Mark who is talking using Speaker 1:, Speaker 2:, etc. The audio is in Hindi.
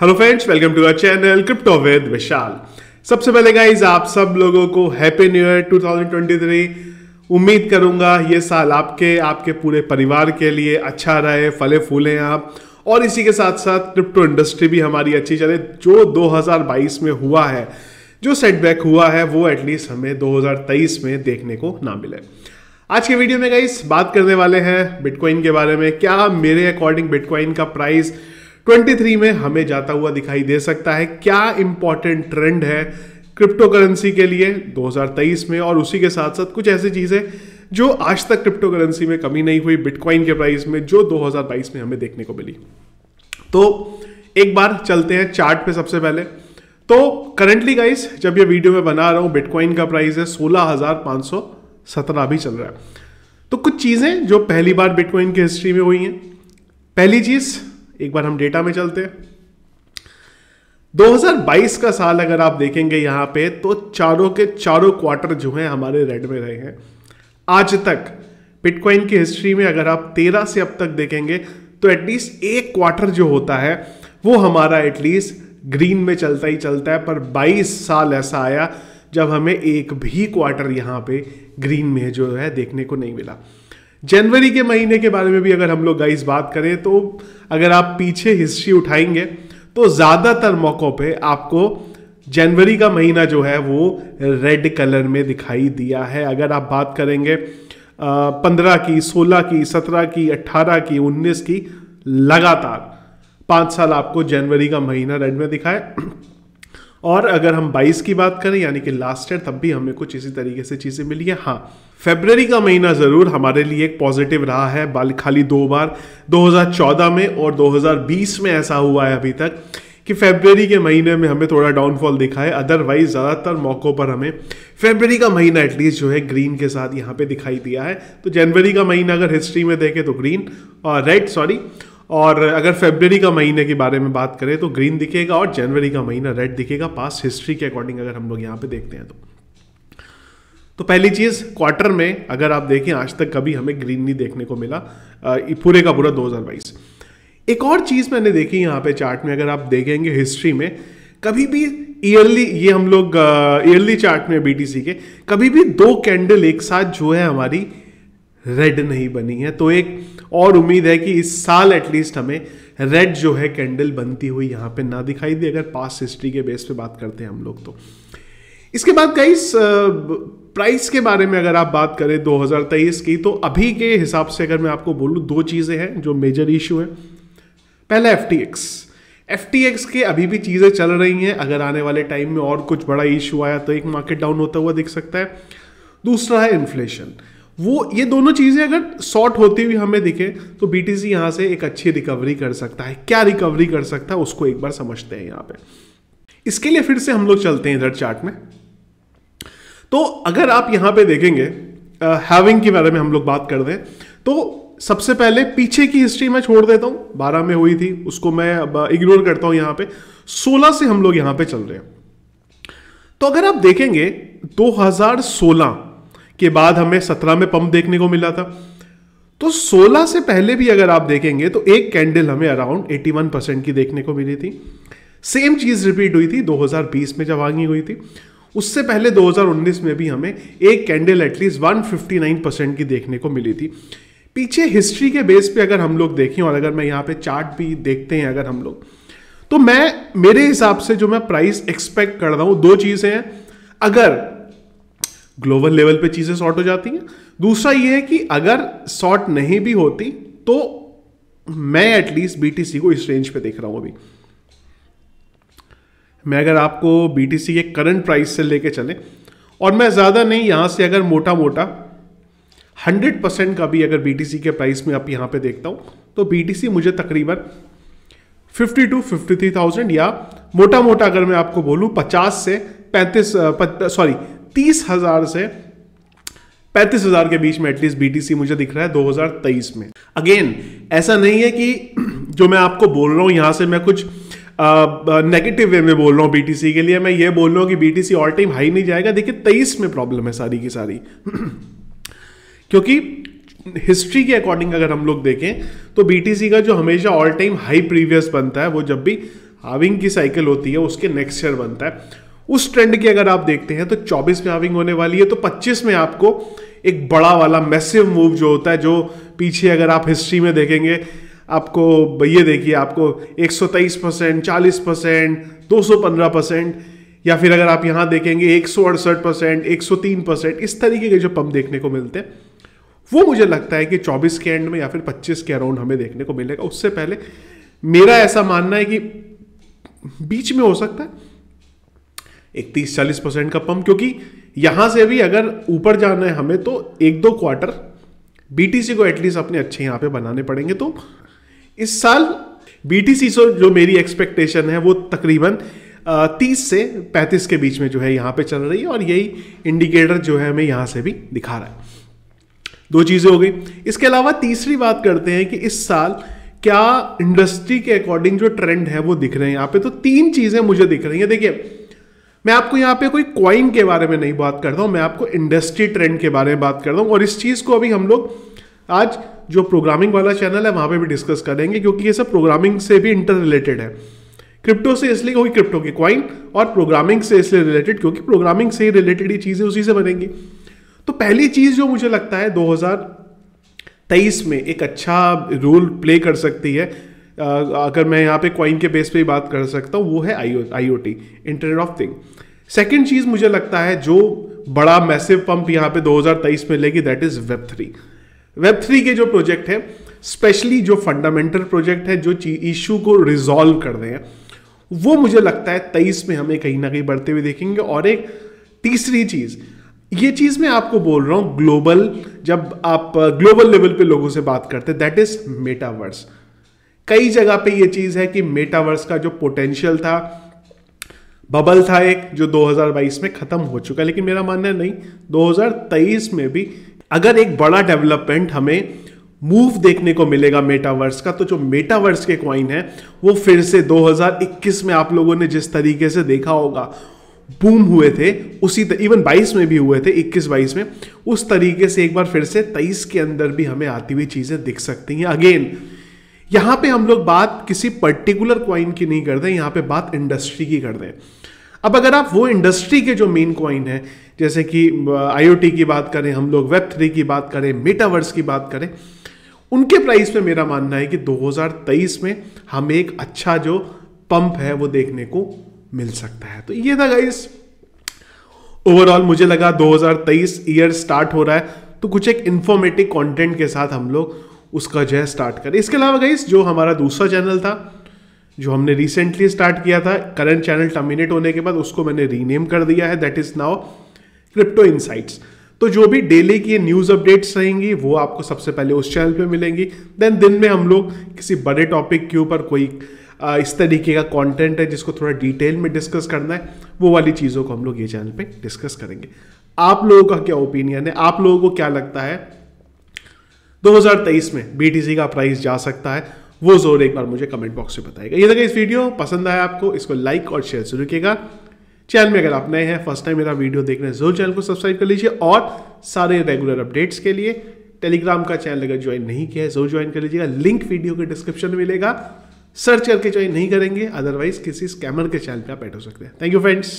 Speaker 1: hello friends welcome to our channel crypto with Vishal सबसे पहले गाइज आप सब लोगों को हैप्पी न्यू ईयर 2023 उम्मीद करूंगा ये साल आपके आपके पूरे परिवार के लिए अच्छा रहे फले फूले आप और इसी के साथ साथ क्रिप्टो इंडस्ट्री भी हमारी अच्छी चले जो 2022 में हुआ है जो सेटबैक हुआ है वो एटलीस्ट हमें 2023 में देखने को ना मिले आज के वीडियो में गाइस बात करने वाले हैं बिटकॉइन के बारे में क्या मेरे अकॉर्डिंग बिटकॉइन का प्राइस 23 में हमें जाता हुआ दिखाई दे सकता है क्या इंपॉर्टेंट ट्रेंड है क्रिप्टो करेंसी के लिए 2023 में और उसी के साथ साथ कुछ ऐसी चीज़ें जो आज तक क्रिप्टो करेंसी में कमी नहीं हुई बिटकॉइन के प्राइस में जो 2022 में हमें देखने को मिली तो एक बार चलते हैं चार्ट पे सबसे पहले तो करंटली गाइस जब ये वीडियो में बना रहा हूं बिटकॉइन का प्राइस है सोलह भी चल रहा है तो कुछ चीज़ें जो पहली बार बिटकॉइन की हिस्ट्री में हुई हैं पहली चीज़ एक बार हम डेटा में चलते 2022 का साल अगर आप देखेंगे यहाँ पे तो चारों के चारों क्वार्टर जो हैं हमारे रेड में रहे हैं आज तक बिटकॉइन की हिस्ट्री में अगर आप 13 से अब तक देखेंगे तो एटलीस्ट एक क्वार्टर जो होता है वो हमारा एटलीस्ट ग्रीन में चलता ही चलता है पर 22 साल ऐसा आया जब हमें एक भी क्वार्टर यहाँ पे ग्रीन में जो है देखने को नहीं मिला जनवरी के महीने के बारे में भी अगर हम लोग गाइस बात करें तो अगर आप पीछे हिस्ट्री उठाएंगे तो ज़्यादातर मौक़ों पे आपको जनवरी का महीना जो है वो रेड कलर में दिखाई दिया है अगर आप बात करेंगे पंद्रह की सोलह की सत्रह की अट्ठारह की उन्नीस की लगातार पाँच साल आपको जनवरी का महीना रेड में दिखाए और अगर हम 22 की बात करें यानी कि लास्ट ईयर तब भी हमें कुछ इसी तरीके से चीज़ें मिली है हाँ फेबररी का महीना ज़रूर हमारे लिए एक पॉजिटिव रहा है बाल खाली दो बार 2014 में और 2020 में ऐसा हुआ है अभी तक कि फेबररी के महीने में हमें थोड़ा डाउनफॉल दिखा है अदरवाइज ज़्यादातर मौक़ों पर हमें फेबररी का महीना एटलीस्ट जो है ग्रीन के साथ यहाँ पे दिखाई दिया है तो जनवरी का महीना अगर हिस्ट्री में देखें तो ग्रीन और रेड सॉरी और अगर फेबररी का महीने के बारे में बात करें तो ग्रीन दिखेगा और जनवरी का महीना रेड दिखेगा पास हिस्ट्री के अकॉर्डिंग अगर हम लोग यहाँ पे देखते हैं तो तो पहली चीज़ क्वार्टर में अगर आप देखें आज तक कभी हमें ग्रीन नहीं देखने को मिला पूरे का पूरा दो एक और चीज़ मैंने देखी यहाँ पे चार्ट में अगर आप देखेंगे हिस्ट्री में कभी भी ईयरली ये हम लोग ईयरली चार्ट में बी के कभी भी दो कैंडल एक साथ जो है हमारी रेड नहीं बनी है तो एक और उम्मीद है कि इस साल एटलीस्ट हमें रेड जो है कैंडल बनती हुई यहां पे ना दिखाई दे अगर पास हिस्ट्री के बेस पे बात करते हैं हम लोग तो इसके बाद कई प्राइस के बारे में अगर आप बात करें 2023 की तो अभी के हिसाब से अगर मैं आपको बोलूं दो चीज़ें हैं जो मेजर इशू है पहला एफ एफ के अभी भी चीज़ें चल रही हैं अगर आने वाले टाइम में और कुछ बड़ा इशू आया तो एक मार्केट डाउन होता हुआ दिख सकता है दूसरा है इन्फ्लेशन वो ये दोनों चीज़ें अगर शॉर्ट होती हुई हमें दिखे तो बी टी सी यहाँ से एक अच्छी रिकवरी कर सकता है क्या रिकवरी कर सकता है उसको एक बार समझते हैं यहाँ पे इसके लिए फिर से हम लोग चलते हैं इधर चार्ट में तो अगर आप यहाँ पे देखेंगे हैविंग के बारे में हम लोग बात कर दें तो सबसे पहले पीछे की हिस्ट्री मैं छोड़ देता हूँ बारह में हुई थी उसको मैं अब इग्नोर करता हूँ यहाँ पे सोलह से हम लोग यहाँ पे चल रहे हैं तो अगर आप देखेंगे 2016 के बाद हमें सत्रह में पंप देखने को मिला था तो सोलह से पहले भी अगर आप देखेंगे तो एक कैंडल हमें अराउंड एटी वन परसेंट की देखने को मिली थी सेम चीज़ रिपीट हुई थी बीस में जब आगे हुई थी उससे पहले दो हजार उन्नीस में भी हमें एक candle at least one fifty nine percent की देखने को मिली थी पीछे हिस्ट्री के बेस पे अगर हम लोग देखें और अगर मैं यहाँ पे चार्ट भी देखते हैं अगर हम लोग तो मैं मेरे हिसाब से जो मैं प्राइस एक्सपेक्ट कर रहा हूँ दो चीज़ें हैं अगर ग्लोबल लेवल पे चीज़ें सॉर्ट हो जाती हैं दूसरा ये है कि अगर सॉर्ट नहीं भी होती तो मैं एटलीस्ट बीटीसी को इस रेंज पे देख रहा हूं अभी मैं अगर आपको बीटीसी के करंट प्राइस से लेके चले और मैं ज़्यादा नहीं यहां से अगर मोटा मोटा हंड्रेड परसेंट का भी अगर बीटीसी के प्राइस में आप यहां पे देखता हूं तो बीटीसी मुझे तकरीबन fifty two fifty three thousand या मोटा मोटा अगर मैं आपको बोलूं पचास से पैंतीस सॉरी तीस हजार से पैंतीस हजार के बीच में एटलीस्ट बीटीसी मुझे दिख रहा है 2023 में अगेन ऐसा नहीं है कि जो मैं आपको बोल रहा हूं यहां से मैं कुछ नेगेटिव वे में बोल रहा हूँ बीटीसी के लिए मैं ये बोल रहा हूँ कि बीटीसी ऑल टाइम हाई नहीं जाएगा देखिए तेईस में प्रॉब्लम है सारी की सारी क्योंकि हिस्ट्री के अकॉर्डिंग अगर हम लोग देखें तो बीटीसी का जो हमेशा ऑल टाइम हाई प्रीवियस बनता है वो जब भी हाविंग की साइकिल होती है उसके नेक्स्ट ईयर बनता है उस ट्रेंड की अगर आप देखते हैं तो 24 में हाविंग होने वाली है तो 25 में आपको एक बड़ा वाला मैसिव मूव जो होता है जो पीछे अगर आप हिस्ट्री में देखेंगे आपको ये देखिए आपको 123 परसेंट चालीस परसेंट दो परसेंट या फिर अगर आप यहां देखेंगे एक परसेंट एक परसेंट इस तरीके के जो पंप देखने को मिलते हैं वो मुझे लगता है कि 24 के एंड में या फिर 25 के अराउंड हमें देखने को मिलेगा उससे पहले मेरा ऐसा मानना है कि बीच में हो सकता है इकतीस चालीस परसेंट का पंप क्योंकि यहां से भी अगर ऊपर जाना है हमें तो एक दो क्वार्टर बीटीसी को एटलीस्ट अपने अच्छे यहां पे बनाने पड़ेंगे तो इस साल बीटीसी से जो मेरी एक्सपेक्टेशन है वो तकरीबन तीस से पैंतीस के बीच में जो है यहां पे चल रही है और यही इंडिकेटर जो है हमें यहां से भी दिखा रहा है दो चीज़ें हो गई इसके अलावा तीसरी बात करते हैं कि इस साल क्या इंडस्ट्री के अकॉर्डिंग जो ट्रेंड है वो दिख रहे हैं यहाँ पे तो तीन चीज़ें मुझे दिख रही हैं देखिए मैं आपको यहाँ पे कोई क्वाइन के बारे में नहीं बात कर रहा हूँ मैं आपको इंडस्ट्री ट्रेंड के बारे में बात कर रहा हूँ और इस चीज़ को अभी हम लोग आज जो प्रोग्रामिंग वाला चैनल है वहाँ पे भी डिस्कस करेंगे क्योंकि ये सब प्रोग्रामिंग से भी इंटर रिलेटेड है क्रिप्टो से इसलिए क्योंकि क्रिप्टो की क्वाइन और प्रोग्रामिंग से इसलिए रिलेटेड क्योंकि प्रोग्रामिंग से ही रिलेटेड ये चीज़ें उसी से बनेंगी तो पहली चीज़ जो मुझे लगता है दो में एक अच्छा रोल प्ले कर सकती है अगर मैं यहाँ पे क्वाइन के बेस पे ही बात कर सकता हूँ वो है I I O T internet of thing second चीज़ मुझे लगता है जो बड़ा मैसिव पंप यहाँ पे 2023 में लेगी that is web three web three के जो प्रोजेक्ट है स्पेशली जो फंडामेंटल प्रोजेक्ट है जो इशू को रिजॉल्व कर रहे हैं वो मुझे लगता है तेईस में हमें कहीं ना कहीं बढ़ते हुए देखेंगे और एक तीसरी चीज़ ये चीज़ मैं आपको बोल रहा हूँ ग्लोबल जब आप ग्लोबल लेवल पे लोगों से बात करते हैं दैट इज़ मेटावर्स कई जगह पे ये चीज़ है कि मेटावर्स का जो पोटेंशियल था बबल था एक जो 2022 में ख़त्म हो चुका है लेकिन मेरा मानना नहीं 2023 में भी अगर एक बड़ा डेवलपमेंट हमें मूव देखने को मिलेगा मेटावर्स का तो जो मेटावर्स के क्वाइन है वो फिर से 2021 में आप लोगों ने जिस तरीके से देखा होगा बूम हुए थे उसी इवन 22 में भी हुए थे 21 22 में उस तरीके से एक बार फिर से 23 के अंदर भी हमें आती हुई चीज़ें दिख सकती हैं अगेन यहां पे हम लोग बात किसी पर्टिकुलर क्वाइन की नहीं करते यहां पे बात इंडस्ट्री की करते हैं अब अगर आप वो इंडस्ट्री के जो मेन क्वाइन है जैसे कि आईओटी uh, की बात करें हम लोग वेब थ्री की बात करें मेटावर्स की बात करें उनके प्राइस में मेरा मानना है कि 2023 में हम एक अच्छा जो पंप है वो देखने को मिल सकता है तो ये था गाइस ओवरऑल मुझे लगा 2023 ईयर स्टार्ट हो रहा है तो कुछ एक इंफॉर्मेटिव कंटेंट के साथ हम लोग उसका जय स्टार्ट करें इसके अलावा गई जो हमारा दूसरा चैनल था जो हमने रिसेंटली स्टार्ट किया था करंट चैनल टर्मिनेट होने के बाद उसको मैंने रीनेम कर दिया है that is now crypto insights तो जो भी डेली की न्यूज़ अपडेट्स रहेंगी वो आपको सबसे पहले उस चैनल पे मिलेंगी देन दिन में हम लोग किसी बड़े टॉपिक के ऊपर कोई आ, इस तरीके का कंटेंट है जिसको थोड़ा डिटेल में डिस्कस करना है वो वाली चीज़ों को हम लोग ये चैनल पे डिस्कस करेंगे आप लोगों का क्या ओपिनियन है आप लोगों को क्या लगता है 2023 में BTC का प्राइस जा सकता है वो जोर एक बार मुझे कमेंट बॉक्स में बताएगा ये अगर इस वीडियो पसंद आया आपको इसको लाइक और शेयर जरूर कीजिएगा चैनल में अगर आप नए हैं फर्स्ट टाइम मेरा वीडियो देख रहे हैं जरूर चैनल को सब्सक्राइब कर लीजिए और सारे रेगुलर अपडेट्स के लिए टेलीग्राम का चैनल अगर ज्वाइन नहीं किया है जरूर ज्वाइन कर लीजिएगा लिंक वीडियो के डिस्क्रिप्शन में मिलेगा सर्च करके ज्वाइन नहीं करेंगे अदरवाइज किसी स्कैमर के चैनल पर आप बैठ हो सकते हैं थैंक यू फ्रेंड्स